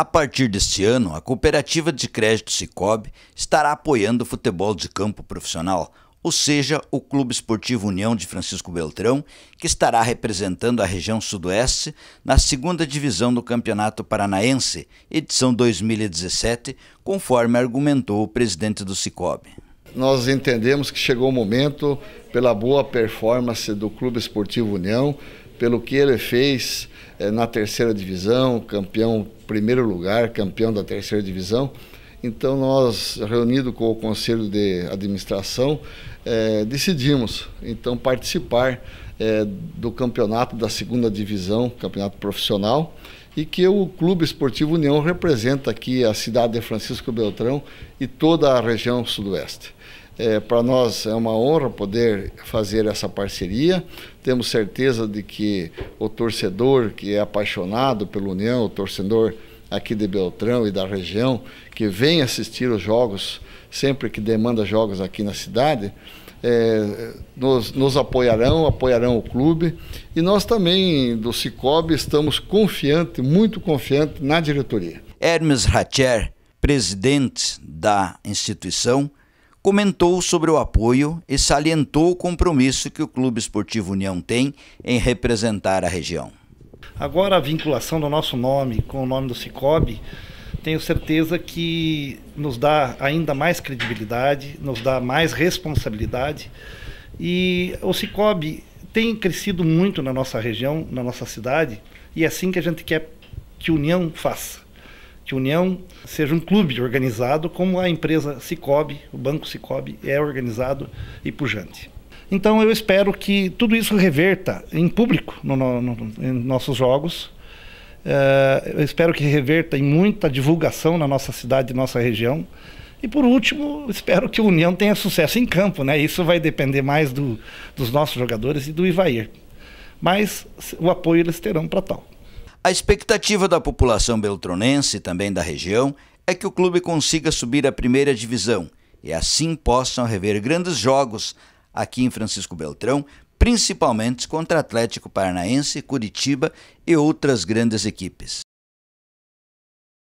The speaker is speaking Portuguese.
A partir deste ano, a Cooperativa de Crédito Cicobi estará apoiando o futebol de campo profissional, ou seja, o Clube Esportivo União de Francisco Beltrão, que estará representando a região sudoeste na segunda divisão do Campeonato Paranaense, edição 2017, conforme argumentou o presidente do Cicobi. Nós entendemos que chegou o momento, pela boa performance do Clube Esportivo União, pelo que ele fez é, na terceira divisão, campeão primeiro lugar, campeão da terceira divisão. Então nós, reunido com o Conselho de Administração, é, decidimos então participar é, do campeonato da segunda divisão, campeonato profissional, e que o Clube Esportivo União representa aqui a cidade de Francisco Beltrão e toda a região sudoeste. É, Para nós é uma honra poder fazer essa parceria. Temos certeza de que o torcedor que é apaixonado pela União, o torcedor aqui de Beltrão e da região, que vem assistir os jogos, sempre que demanda jogos aqui na cidade, é, nos, nos, apoiarão, apoiarão o clube. E nós também, do Cicobi, estamos confiantes muito confiantes na diretoria. Hermes Ratcher, presidente da instituição, comentou sobre o apoio e salientou o compromisso que o Clube Esportivo União tem em representar a região. Agora a vinculação do nosso nome com o nome do Cicobi, tenho certeza que nos dá ainda mais credibilidade, nos dá mais responsabilidade. E o Cicobi tem crescido muito na nossa região, na nossa cidade, e é assim que a gente quer que a União faça que a União seja um clube organizado, como a empresa Cicobi, o Banco Cicobi é organizado e pujante. Então eu espero que tudo isso reverta em público no, no, no, em nossos jogos. Uh, eu espero que reverta em muita divulgação na nossa cidade, nossa região. E por último, espero que a União tenha sucesso em campo, né? Isso vai depender mais do, dos nossos jogadores e do Ivair. Mas o apoio eles terão para tal. A expectativa da população beltronense e também da região é que o clube consiga subir à primeira divisão e assim possam rever grandes jogos aqui em Francisco Beltrão, principalmente contra Atlético Paranaense, Curitiba e outras grandes equipes.